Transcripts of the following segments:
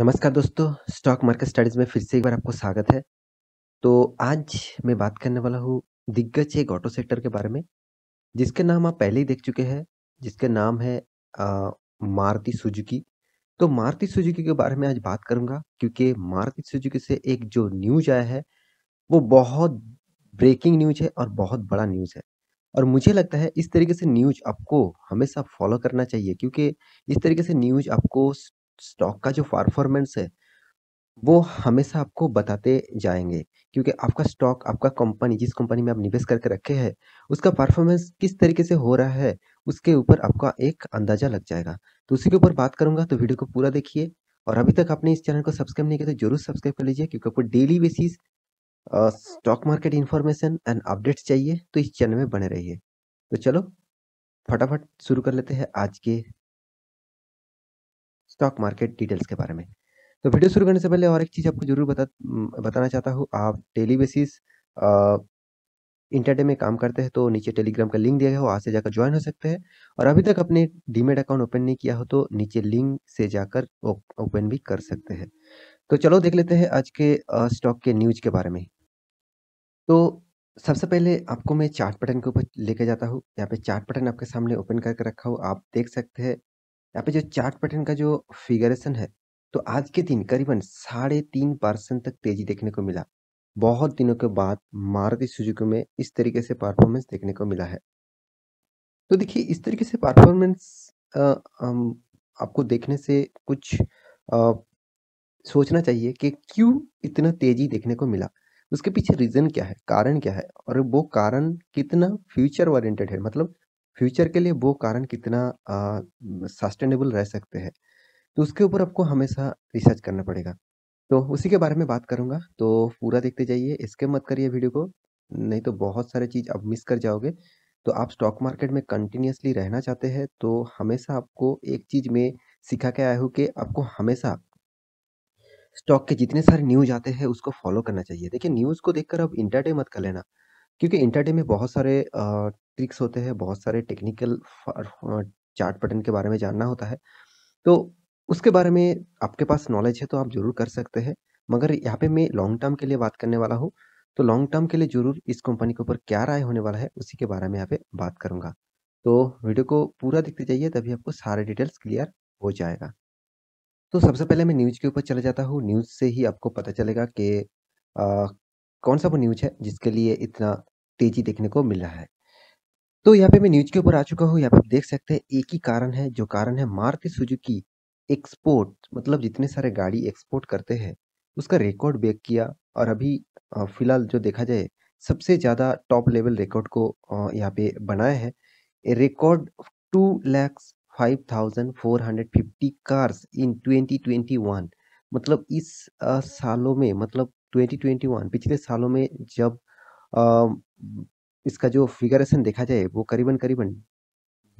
नमस्कार दोस्तों stock market studies में फिर से एक बार आपको स्वागत है तो आज मैं बात करने वाला हूँ दिग्गज एक ऑटो सेक्टर के बारे में जिसके नाम आप पहले ही देख चुके हैं जिसके नाम है मारुति सुजुकी तो मारुति सुजुकी के बारे में आज बात करूँगा क्योंकि मारुति सुजुकी से एक जो न्यूज आया है वो बहुत ब्रेकिंग न्यूज है और बहुत बड़ा न्यूज है और मुझे लगता है इस तरीके से न्यूज आपको हमेशा फॉलो करना चाहिए क्योंकि इस तरीके से न्यूज आपको स्टॉक का जो परफॉर्मेंस है वो हमेशा आपको बताते जाएंगे क्योंकि आपका स्टॉक आपका कंपनी जिस कंपनी में आप निवेश करके रखे हैं उसका परफॉर्मेंस किस तरीके से हो रहा है उसके ऊपर आपका एक अंदाजा लग जाएगा तो उसी के ऊपर बात करूंगा तो वीडियो को पूरा देखिए और अभी तक आपने इस चैनल को सब्सक्राइब नहीं किया तो जरूर सब्सक्राइब कर लीजिए क्योंकि आपको daily basis stock market information and updates चाहिए तो इस चैनल में बने रहिए तो चलो फटाफट शुरू कर लेते हैं आज के स्टॉक मार्केट डिटेल्स के बारे में तो वीडियो शुरू करने से पहले और एक चीज़ आपको जरूर बता बताना चाहता हूँ आप डेली बेसिस इंटरडे में काम करते हैं तो नीचे टेलीग्राम का लिंक दिया गया हो वहाँ से जाकर ज्वाइन हो सकते हैं और अभी तक अपने डीमेट अकाउंट ओपन नहीं किया हो तो नीचे लिंक से जाकर ओपन भी कर सकते हैं तो चलो देख लेते हैं आज के स्टॉक के न्यूज के बारे में तो सबसे पहले आपको मैं चार्ट पैटर्न के ऊपर लेके जाता हूँ यहाँ पे चार्ट पैटर्न आपके सामने ओपन करके रखा हो आप देख सकते हैं यहाँ पे जो चार्ट पैटर्न का जो फिगरेशन है तो आज के दिन करीबन साढ़े तीन परसेंट तक तेजी देखने को मिला बहुत दिनों के बाद मारुति सुजुकी में इस तरीके से परफॉर्मेंस देखने को मिला है तो देखिए इस तरीके से परफॉर्मेंस आपको देखने से कुछ आ, सोचना चाहिए कि क्यों इतना तेजी देखने को मिला उसके पीछे रीज़न क्या है कारण क्या है और वो कारण कितना फ्यूचर ओरिएंटेड है मतलब फ्यूचर के लिए वो कारण कितना सस्टेनेबल रह सकते हैं तो उसके ऊपर आपको हमेशा रिसर्च करना पड़ेगा तो उसी के बारे में बात करूंगा तो पूरा देखते जाइए इसके मत करिए वीडियो को नहीं तो बहुत सारे चीज़ आप मिस कर जाओगे तो आप स्टॉक मार्केट में कंटिन्यूसली रहना चाहते हैं तो हमेशा आपको एक चीज़ में सिखा के आया हूँ कि आपको हमेशा स्टॉक के जितने सारे न्यूज आते हैं उसको फॉलो करना चाहिए देखिए न्यूज़ को देखकर आप इंटरटेन मत कर लेना क्योंकि इंटरडे में बहुत सारे ट्रिक्स होते हैं, बहुत सारे टेक्निकल चार्ट पैटर्न के बारे में जानना होता है। तो उसके बारे में आपके पास नॉलेज है तो आप ज़रूर कर सकते हैं। मगर यहाँ पे मैं लॉन्ग टर्म के लिए बात करने वाला हूँ, तो लॉन्ग टर्म के लिए ज़रूर इस कंपनी के ऊपर क्या राय होने वाला है, उसी के बारे में यहाँ पे बात करूँगा। तो वीडियो को पूरा देखते जाइए तभी आपको सारे डिटेल्स क्लियर हो जाएगा। तो सबसे पहले मैं न्यूज़ के ऊपर चला जाता हूँ, न्यूज़ से ही आपको पता चलेगा कि कौन सा वो न्यूज है जिसके लिए इतना तेजी देखने को मिल रहा है तो यहाँ पे मैं न्यूज के ऊपर आ चुका हूँ यहाँ पे आप देख सकते हैं एक ही कारण है जो कारण है मारुति सुजुकी एक्सपोर्ट मतलब जितने सारे गाड़ी एक्सपोर्ट करते हैं उसका रिकॉर्ड ब्रेक किया और अभी फिलहाल जो देखा जाए सबसे ज़्यादा टॉप लेवल रिकॉर्ड को यहाँ पे बनाया है record two lakhs five thousand four hundred fifty cars in twenty twenty one मतलब इस सालों में मतलब 2021 पिछले सालों में जब आ, इसका जो फिगरेशन देखा जाए वो करीबन करीबन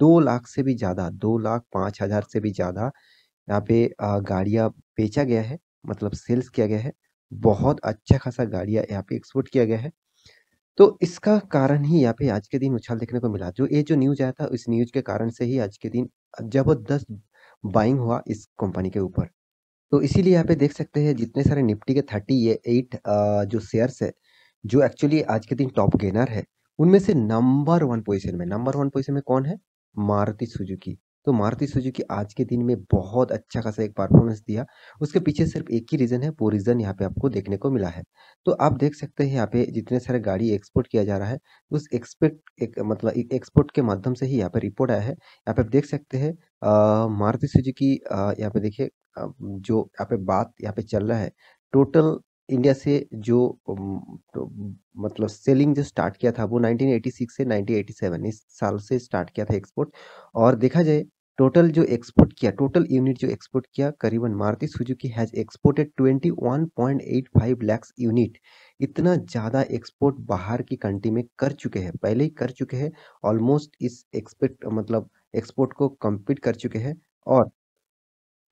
दो लाख से भी ज़्यादा दो लाख पाँच हज़ार से भी ज़्यादा यहाँ पे गाड़ियाँ बेचा गया है मतलब सेल्स किया गया है बहुत अच्छा खासा गाड़ियाँ यहाँ पे एक्सपोर्ट किया गया है तो इसका कारण ही यहाँ पे आज के दिन उछाल देखने को मिला जो ये जो न्यूज आया था इस न्यूज के कारण से ही आज के दिन जबरदस्त बाइंग हुआ इस कंपनी के ऊपर तो इसीलिए यहाँ पे देख सकते हैं जितने सारे निफ्टी के थर्टी ये एट जो शेयर्स है जो एक्चुअली आज के दिन टॉप गेनर है उनमें से नंबर वन पोजीशन में नंबर वन पोजीशन में कौन है मारुति सुजुकी तो मारुति सुजुकी आज के दिन में बहुत अच्छा खासा एक परफॉर्मेंस दिया उसके पीछे सिर्फ एक ही रीज़न है वो रीज़न यहाँ पे आपको देखने को मिला है तो आप देख सकते हैं यहाँ पे जितने सारे गाड़ी एक्सपोर्ट किया जा रहा है उस एक्सपेक्ट एक मतलब एक्सपोर्ट के माध्यम से ही यहाँ पे रिपोर्ट आया है यहाँ पे आप देख सकते हैं मारुति सुजुकी यहाँ पे देखिये जो यहाँ पे बात यहाँ पे चल रहा है टोटल इंडिया से जो तो, मतलब सेलिंग जो स्टार्ट किया था वो 1986 से 1987 इस साल से स्टार्ट किया था एक्सपोर्ट और देखा जाए टोटल जो एक्सपोर्ट किया टोटल यूनिट जो एक्सपोर्ट किया करीबन Maruti Suzuki has exported 21.85 lakh unit इतना ज़्यादा एक्सपोर्ट बाहर की कंट्री में कर चुके हैं पहले ही कर चुके हैं ऑलमोस्ट इस एक्सपेक्ट मतलब एक्सपोर्ट को कम्पीट कर चुके हैं और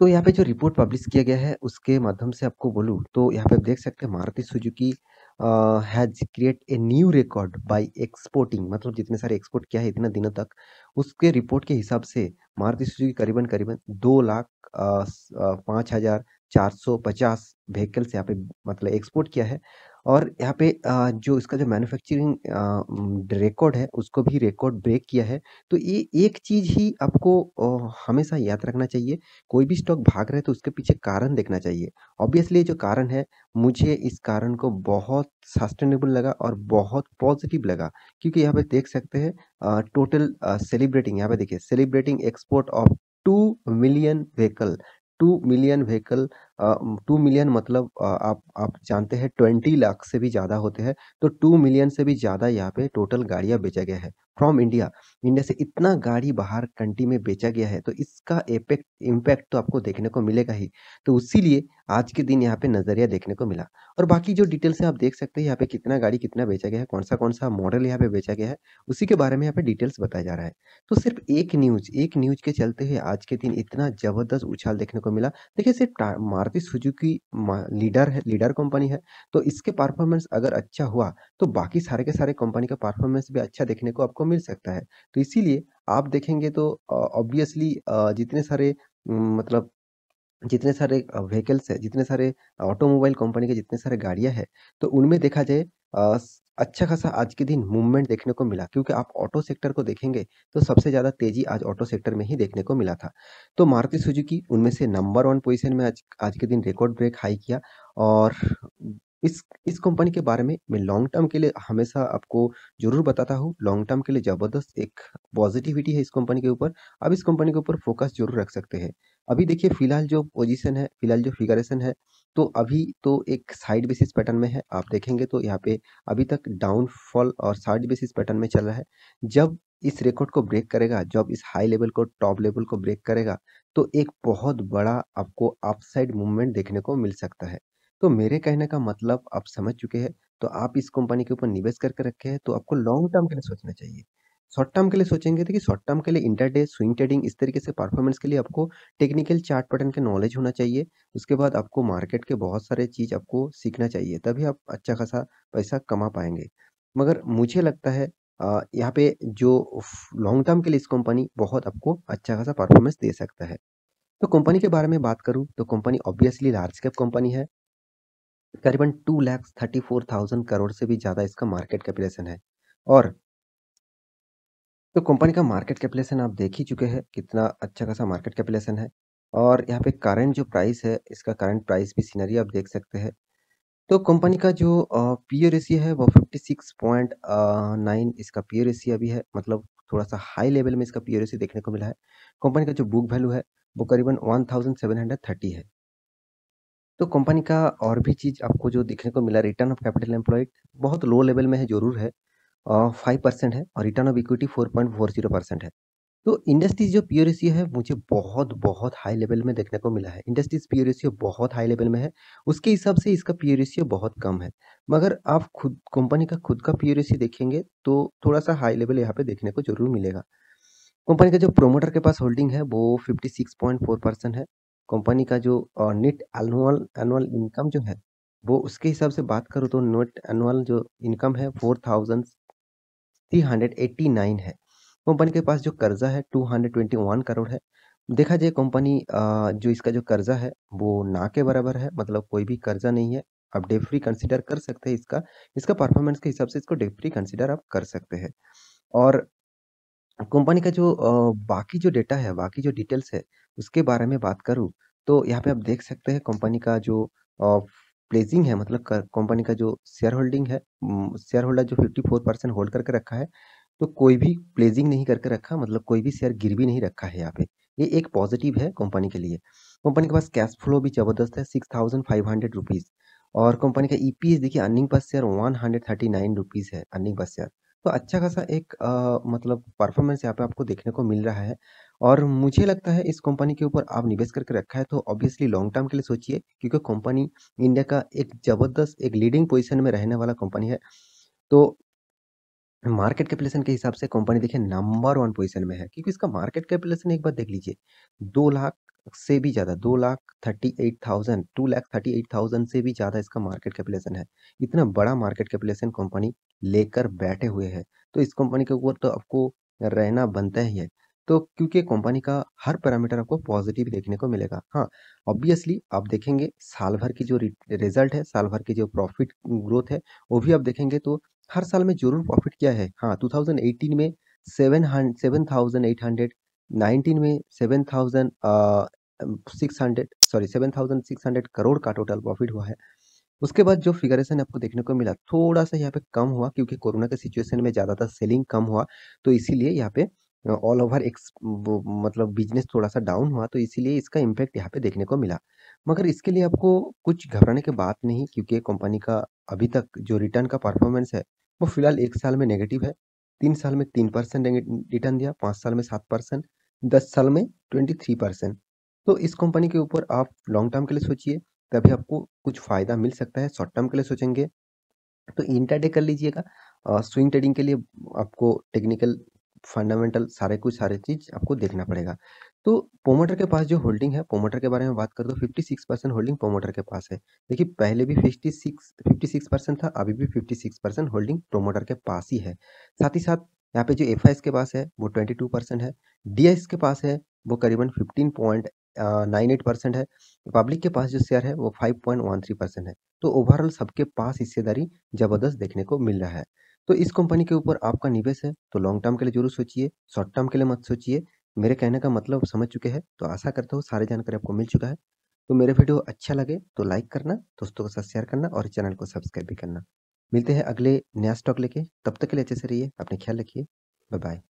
तो यहाँ पे जो रिपोर्ट पब्लिश किया गया है उसके माध्यम से आपको बोलूँ तो यहाँ पे आप देख सकते हैं Maruti Suzuki has create a new record by exporting मतलब जितने सारे एक्सपोर्ट किया है इतने दिनों तक उसके रिपोर्ट के हिसाब से मारुति सुजुकी करीबन करीबन दो लाख पाँच हज़ार चार सौ पचास व्हीकल्स यहाँ पे मतलब एक्सपोर्ट किया है और यहाँ पे जो इसका जो मैन्युफैक्चरिंग रिकॉर्ड है उसको भी रिकॉर्ड ब्रेक किया है तो ये एक चीज़ ही आपको हमेशा याद रखना चाहिए कोई भी स्टॉक भाग रहे तो उसके पीछे कारण देखना चाहिए ऑब्वियसली जो कारण है मुझे इस कारण को बहुत सस्टेनेबल लगा और बहुत पॉजिटिव लगा क्योंकि यहाँ पे देख सकते हैं टोटल सेलिब्रेटिंग यहाँ पे देखिए celebrating export of two million vehicle two million vehicle two million मतलब आप आप जानते हैं ट्वेंटी लाख से भी ज़्यादा होते हैं तो टू मिलियन से भी ज़्यादा यहाँ पे टोटल गाड़ियाँ बेचा गया है फ्रॉम इंडिया इंडिया से इतना गाड़ी बाहर कंट्री में बेचा गया है तो इसका इम्पैक्ट इम्पैक्ट तो आपको देखने को मिलेगा ही तो लिए आज के दिन यहाँ पे नज़रिया देखने को मिला और बाकी जो डिटेल्स है आप देख सकते हैं यहाँ पे कितना गाड़ी कितना बेचा गया है कौन सा कौन सा मॉडल यहाँ पे बेचा गया है उसी के बारे में यहाँ पे डिटेल्स बताया जा रहा है तो सिर्फ एक न्यूज एक न्यूज के चलते हुए आज के दिन इतना जबरदस्त उछाल देखने को मिला देखिए सिर्फ मारुति सुजुकी लीडर है लीडर कंपनी है तो इसके परफॉर्मेंस अगर अच्छा हुआ तो बाकी सारे के सारे कंपनी का परफॉर्मेंस भी अच्छा देखने को आपको मिल सकता है तो इसीलिए आप देखेंगे तो ऑब्वियसली जितने सारे मतलब जितने सारे व्हीकल्स है जितने सारे ऑटोमोबाइल कंपनी के जितने सारे गाड़ियां हैं तो उनमें देखा जाए अच्छा खासा आज के दिन मूवमेंट देखने को मिला क्योंकि आप ऑटो सेक्टर को देखेंगे तो सबसे ज़्यादा तेजी आज ऑटो सेक्टर में ही देखने को मिला था तो मारुति सुजुकी उनमें से नंबर वन पोजीशन में आज आज के दिन रिकॉर्ड ब्रेक हाई किया और इस इस कंपनी के बारे में मैं लॉन्ग टर्म के लिए हमेशा आपको जरूर बताता हूँ लॉन्ग टर्म के लिए ज़बरदस्त एक पॉजिटिविटी है इस कंपनी के ऊपर अब इस कंपनी के ऊपर फोकस जरूर रख सकते हैं अभी देखिए फिलहाल जो पोजीशन है फिलहाल जो फिगरेशन है तो अभी तो एक साइड बेसिस पैटर्न में है आप देखेंगे तो यहाँ पे अभी तक डाउनफॉल और साइड बेसिस पैटर्न में चल रहा है जब इस रिकॉर्ड को ब्रेक करेगा जब इस हाई लेवल को टॉप लेवल को ब्रेक करेगा तो एक बहुत बड़ा आपको अपसाइड मूवमेंट देखने को मिल सकता है तो मेरे कहने का मतलब आप समझ चुके हैं तो आप इस कंपनी के ऊपर निवेश करके रखे हैं तो आपको लॉन्ग टर्म के लिए सोचना चाहिए शॉर्ट टर्म के लिए सोचेंगे तो कि शॉर्ट टर्म के लिए इंटरडे स्विंग ट्रेडिंग इस तरीके से परफॉर्मेंस के लिए आपको टेक्निकल चार्ट पैटर्न के नॉलेज होना चाहिए उसके बाद आपको मार्केट के बहुत सारे चीज़ आपको सीखना चाहिए तभी आप अच्छा खासा पैसा कमा पाएंगे मगर मुझे लगता है यहाँ पे जो लॉन्ग टर्म के लिए इस कंपनी बहुत आपको अच्छा खासा परफॉर्मेंस दे सकता है तो कंपनी के बारे में बात करूँ तो company obviously large cap company है करीबन two lakhs thirty four thousand crore से भी ज़्यादा इसका मार्केट कैपिटेशन है और तो कंपनी का मार्केट कैपिटेशन आप देख ही चुके हैं कितना अच्छा खासा मार्केट कैपिटेशन है और यहाँ पे करंट जो प्राइस है इसका करंट प्राइस भी सीनरी आप देख सकते हैं तो कंपनी का जो पी रेशियो है वो फिफ्टी सिक्स पॉइंट नाइन इसका पी रेशियो अभी है मतलब थोड़ा सा हाई लेवल में इसका पी रेशियो देखने को मिला है कंपनी का जो बुक वैल्यू है वो करीबन one thousand seven hundred thirty है तो कंपनी का और भी चीज़ आपको जो देखने को मिला रिटर्न ऑफ कैपिटल एम्प्लॉयड बहुत लो लेवल में है ज़रूर है फाइव परसेंट है और return of equity four point four zero percent है तो इंडस्ट्रीज जो पी रेशियो है मुझे बहुत बहुत हाई लेवल में देखने को मिला है इंडस्ट्रीज पी रेशियो बहुत हाई लेवल में है उसके हिसाब से इसका पी रेशियो बहुत कम है मगर आप खुद कंपनी का खुद का पी रेशियो देखेंगे तो थोड़ा सा हाई लेवल यहाँ पे देखने को जरूर मिलेगा कंपनी का जो प्रोमोटर के पास होल्डिंग है वो fifty six point four percent है कंपनी का जो नेट एनुअल एनुअल इनकम जो है वो उसके हिसाब से बात करूँ तो नेट एनुअल जो इनकम है four thousand three hundred eighty nine है कंपनी के पास जो कर्जा है two hundred twenty one crore है देखा जाए कंपनी जो इसका जो कर्जा है वो ना के बराबर है मतलब कोई भी कर्जा नहीं है आप डेट फ्री कंसिडर कर सकते हैं इसका इसका परफॉर्मेंस के हिसाब से इसको डे फ्री कंसिडर आप कर सकते हैं और कंपनी का जो बाकी जो डेटा है, बाकी जो डिटेल्स है, उसके बारे में बात करूँ, तो यहाँ पे आप देख सकते हैं कंपनी का जो प्लेजिंग है मतलब कंपनी का जो शेयर होल्डिंग है शेयर होल्डर जो 54% होल्ड करके रखा है, तो कोई भी प्लेजिंग नहीं करके रखा मतलब कोई भी शेयर गिरवी नहीं रखा है यहाँ पे। ये एक पॉजिटिव है कंपनी के लिए। कंपनी के पास कैश फ्लो भी ज़बरदस्त है सिक्स रुपीज़ और कंपनी का ई देखिए earning per share one rupees है, अर्निंग पर शेयर। तो अच्छा खासा एक आ, मतलब परफॉर्मेंस यहाँ पे आपको देखने को मिल रहा है और मुझे लगता है इस कंपनी के ऊपर आप निवेश करके रखा है तो ऑब्वियसली लॉन्ग टर्म के लिए सोचिए क्योंकि कंपनी इंडिया का एक जबरदस्त एक लीडिंग पोजिशन में रहने वाला कंपनी है तो मार्केट कैपिटलेशन के हिसाब से कंपनी देखिए नंबर वन पोजीशन में है क्योंकि इसका मार्केट कैपिटलेशन एक बार देख लीजिए दो लाख से भी ज़्यादा दो lakh thirty eight thousand two lakh thirty eight thousand से भी ज़्यादा इसका मार्केट कैपिटलेशन है इतना बड़ा मार्केट कैपिटलेशन कंपनी लेकर बैठे हुए है तो इस कंपनी के ऊपर तो आपको रहना बनता ही है तो क्योंकि कंपनी का हर पैरामीटर आपको पॉजिटिव देखने को मिलेगा हाँ ऑब्वियसली आप देखेंगे साल भर की जो रिजल्ट है साल भर की जो प्रॉफिट ग्रोथ है वो भी आप देखेंगे तो हर साल में जरूर प्रॉफिट किया है हाँ 2018 में seven seven thousand eight hundred nineteen में seven thousand six hundred sorry seven thousand six hundred crore का टोटल प्रॉफिट हुआ है उसके बाद जो फिगरेशन आपको देखने को मिला थोड़ा सा यहाँ पे कम हुआ क्योंकि कोरोना के सिचुएशन में ज़्यादातर सेलिंग कम हुआ तो इसीलिए यहाँ पे ऑल ओवर एक मतलब बिजनेस थोड़ा सा डाउन हुआ तो इसीलिए इसका इम्पैक्ट यहाँ पे देखने को मिला मगर इसके लिए आपको कुछ घबराने की बात नहीं क्योंकि कंपनी का अभी तक जो रिटर्न का परफॉर्मेंस है वो फिलहाल एक साल में नेगेटिव है तीन साल में तीन परसेंट रिटर्न दिया पाँच साल में सात परसेंट दस साल में ट्वेंटी थ्री परसेंट तो इस कंपनी के ऊपर आप लॉन्ग टर्म के लिए सोचिए तभी आपको कुछ फ़ायदा मिल सकता है शॉर्ट टर्म के लिए सोचेंगे तो इंटरडे कर लीजिएगा स्विंग ट्रेडिंग के लिए आपको टेक्निकल फंडामेंटल सारे कुछ सारे चीज आपको देखना पड़ेगा तो प्रोमोटर के पास जो होल्डिंग है प्रोमोटर के बारे में बात कर दो 56 परसेंट होल्डिंग प्रोमोटर के पास है देखिए पहले भी 56 56 परसेंट था अभी भी 56 परसेंट होल्डिंग प्रोमोटर के पास ही है साथ ही साथ यहाँ पे जो एफ के पास है वो 22 परसेंट है डी के पास है वो करीबन फिफ्टीन पॉइंट परसेंट है पब्लिक के पास जो शेयर है वो फाइव परसेंट है तो ओवरऑल सबके पास हिस्सेदारी ज़बरदस्त देखने को मिल रहा है तो इस कंपनी के ऊपर आपका निवेश है तो लॉन्ग टर्म के लिए जरूर सोचिए शॉर्ट टर्म के लिए मत सोचिए मेरे कहने का मतलब समझ चुके हैं तो आशा करता हूँ सारी जानकारी आपको मिल चुका है तो मेरे वीडियो अच्छा लगे तो लाइक करना दोस्तों के साथ शेयर करना और चैनल को सब्सक्राइब भी करना मिलते हैं अगले नया स्टॉक लेके तब तक के लिए अच्छे से रहिए अपने ख्याल रखिए बाय बाय